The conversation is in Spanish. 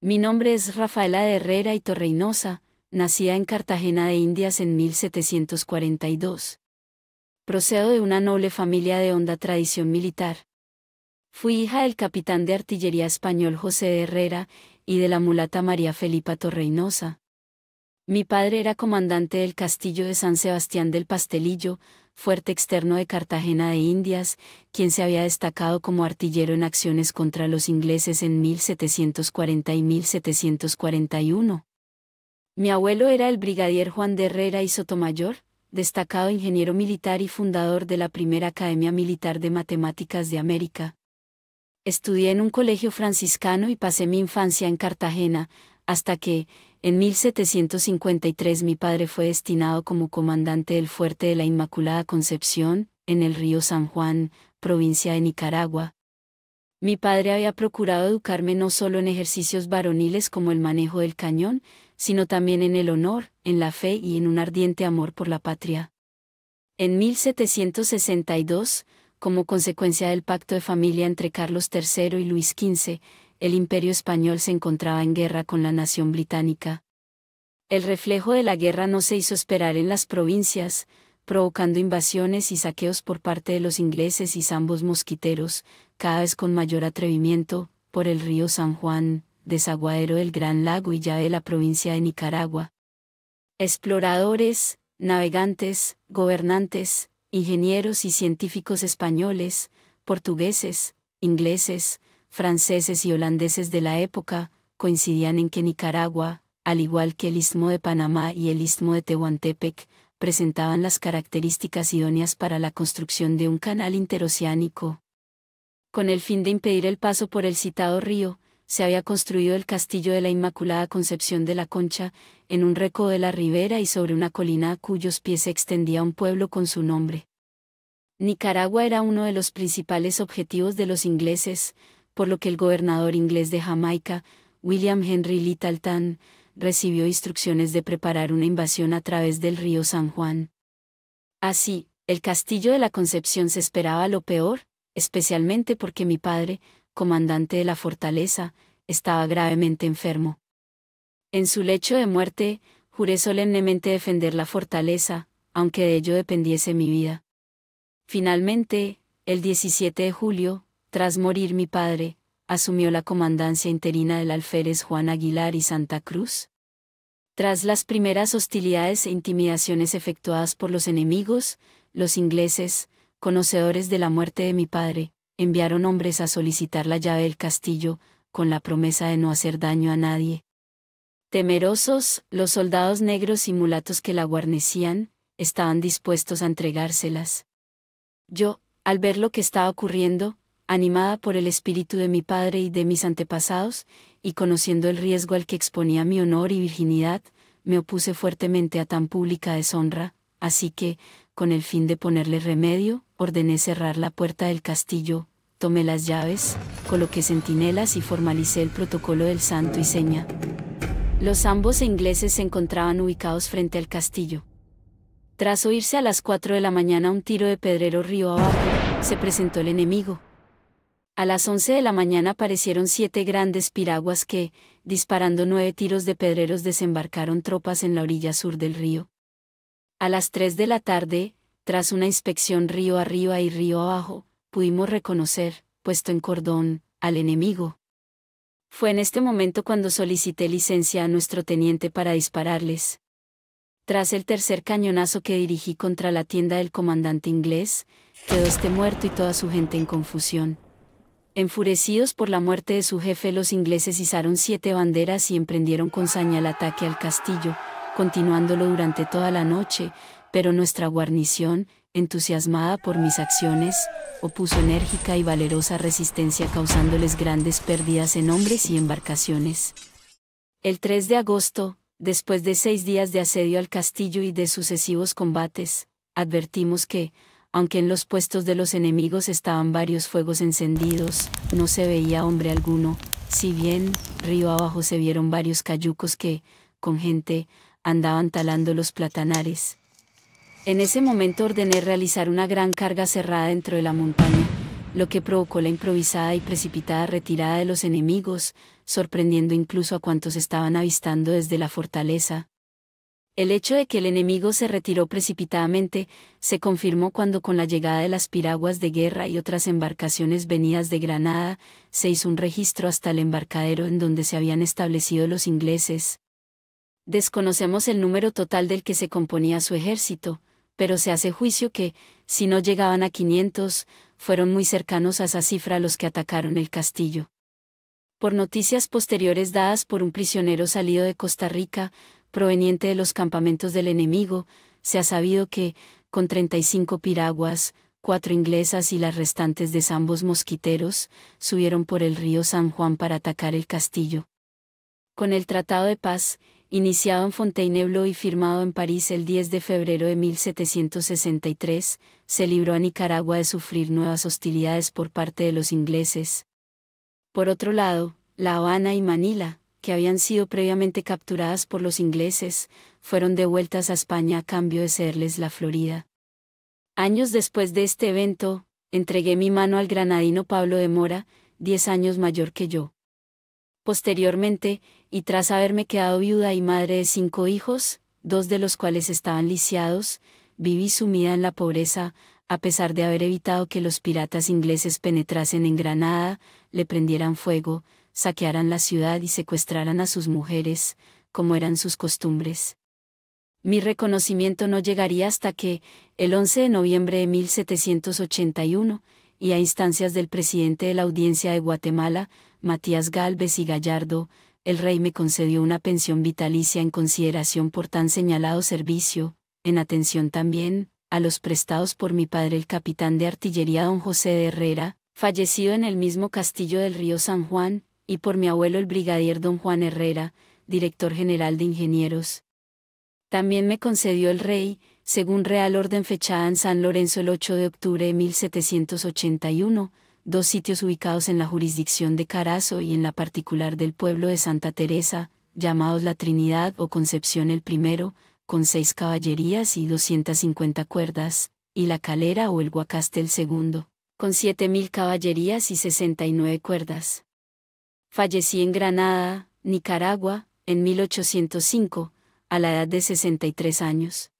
Mi nombre es Rafaela de Herrera y Torreinosa, nacida en Cartagena de Indias en 1742. Procedo de una noble familia de honda tradición militar. Fui hija del capitán de artillería español José de Herrera y de la mulata María Felipa Torreinosa. Mi padre era comandante del castillo de San Sebastián del Pastelillo, fuerte externo de Cartagena de Indias, quien se había destacado como artillero en acciones contra los ingleses en 1740 y 1741. Mi abuelo era el brigadier Juan de Herrera y Sotomayor, destacado ingeniero militar y fundador de la primera Academia Militar de Matemáticas de América. Estudié en un colegio franciscano y pasé mi infancia en Cartagena, hasta que, en 1753 mi padre fue destinado como comandante del fuerte de la Inmaculada Concepción, en el río San Juan, provincia de Nicaragua. Mi padre había procurado educarme no solo en ejercicios varoniles como el manejo del cañón, sino también en el honor, en la fe y en un ardiente amor por la patria. En 1762, como consecuencia del pacto de familia entre Carlos III y Luis XV, el imperio español se encontraba en guerra con la nación británica. El reflejo de la guerra no se hizo esperar en las provincias, provocando invasiones y saqueos por parte de los ingleses y zambos mosquiteros, cada vez con mayor atrevimiento, por el río San Juan, desaguadero del Gran Lago y ya de la provincia de Nicaragua. Exploradores, navegantes, gobernantes, ingenieros y científicos españoles, portugueses, ingleses, franceses y holandeses de la época, coincidían en que Nicaragua, al igual que el istmo de Panamá y el istmo de Tehuantepec, presentaban las características idóneas para la construcción de un canal interoceánico. Con el fin de impedir el paso por el citado río, se había construido el castillo de la Inmaculada Concepción de la Concha, en un reco de la ribera y sobre una colina a cuyos pies se extendía un pueblo con su nombre. Nicaragua era uno de los principales objetivos de los ingleses, por lo que el gobernador inglés de Jamaica, William Henry Littleton, recibió instrucciones de preparar una invasión a través del río San Juan. Así, el castillo de la Concepción se esperaba lo peor, especialmente porque mi padre, comandante de la fortaleza, estaba gravemente enfermo. En su lecho de muerte, juré solemnemente defender la fortaleza, aunque de ello dependiese mi vida. Finalmente, el 17 de julio, tras morir mi padre, asumió la comandancia interina del alférez Juan Aguilar y Santa Cruz. Tras las primeras hostilidades e intimidaciones efectuadas por los enemigos, los ingleses, conocedores de la muerte de mi padre, enviaron hombres a solicitar la llave del castillo, con la promesa de no hacer daño a nadie. Temerosos, los soldados negros y mulatos que la guarnecían, estaban dispuestos a entregárselas. Yo, al ver lo que estaba ocurriendo, animada por el espíritu de mi padre y de mis antepasados, y conociendo el riesgo al que exponía mi honor y virginidad, me opuse fuertemente a tan pública deshonra, así que, con el fin de ponerle remedio, ordené cerrar la puerta del castillo, tomé las llaves, coloqué centinelas y formalicé el protocolo del santo y seña. Los ambos ingleses se encontraban ubicados frente al castillo. Tras oírse a las 4 de la mañana un tiro de pedrero río abajo, se presentó el enemigo, a las once de la mañana aparecieron siete grandes piraguas que, disparando nueve tiros de pedreros, desembarcaron tropas en la orilla sur del río. A las tres de la tarde, tras una inspección río arriba y río abajo, pudimos reconocer, puesto en cordón, al enemigo. Fue en este momento cuando solicité licencia a nuestro teniente para dispararles. Tras el tercer cañonazo que dirigí contra la tienda del comandante inglés, quedó este muerto y toda su gente en confusión. Enfurecidos por la muerte de su jefe, los ingleses izaron siete banderas y emprendieron con saña el ataque al castillo, continuándolo durante toda la noche, pero nuestra guarnición, entusiasmada por mis acciones, opuso enérgica y valerosa resistencia causándoles grandes pérdidas en hombres y embarcaciones. El 3 de agosto, después de seis días de asedio al castillo y de sucesivos combates, advertimos que, aunque en los puestos de los enemigos estaban varios fuegos encendidos, no se veía hombre alguno, si bien, río abajo se vieron varios cayucos que, con gente, andaban talando los platanares. En ese momento ordené realizar una gran carga cerrada dentro de la montaña, lo que provocó la improvisada y precipitada retirada de los enemigos, sorprendiendo incluso a cuantos estaban avistando desde la fortaleza, el hecho de que el enemigo se retiró precipitadamente se confirmó cuando con la llegada de las piraguas de guerra y otras embarcaciones venidas de Granada, se hizo un registro hasta el embarcadero en donde se habían establecido los ingleses. Desconocemos el número total del que se componía su ejército, pero se hace juicio que, si no llegaban a 500, fueron muy cercanos a esa cifra los que atacaron el castillo. Por noticias posteriores dadas por un prisionero salido de Costa Rica, proveniente de los campamentos del enemigo, se ha sabido que, con 35 piraguas, cuatro inglesas y las restantes de ambos mosquiteros, subieron por el río San Juan para atacar el castillo. Con el Tratado de Paz, iniciado en Fontainebleau y firmado en París el 10 de febrero de 1763, se libró a Nicaragua de sufrir nuevas hostilidades por parte de los ingleses. Por otro lado, La Habana y Manila, que habían sido previamente capturadas por los ingleses, fueron devueltas a España a cambio de cederles la Florida. Años después de este evento, entregué mi mano al granadino Pablo de Mora, diez años mayor que yo. Posteriormente, y tras haberme quedado viuda y madre de cinco hijos, dos de los cuales estaban lisiados, viví sumida en la pobreza, a pesar de haber evitado que los piratas ingleses penetrasen en Granada, le prendieran fuego, saquearan la ciudad y secuestraran a sus mujeres, como eran sus costumbres. Mi reconocimiento no llegaría hasta que, el 11 de noviembre de 1781, y a instancias del presidente de la Audiencia de Guatemala, Matías Galvez y Gallardo, el rey me concedió una pensión vitalicia en consideración por tan señalado servicio, en atención también, a los prestados por mi padre el capitán de artillería don José de Herrera, fallecido en el mismo castillo del río San Juan, y por mi abuelo el brigadier don Juan Herrera, director general de ingenieros. También me concedió el rey, según Real Orden fechada en San Lorenzo el 8 de octubre de 1781, dos sitios ubicados en la jurisdicción de Carazo y en la particular del pueblo de Santa Teresa, llamados la Trinidad o Concepción el primero, con seis caballerías y 250 cuerdas, y la Calera o el Guacaste el segundo, con mil caballerías y 69 cuerdas. Fallecí en Granada, Nicaragua, en 1805, a la edad de 63 años.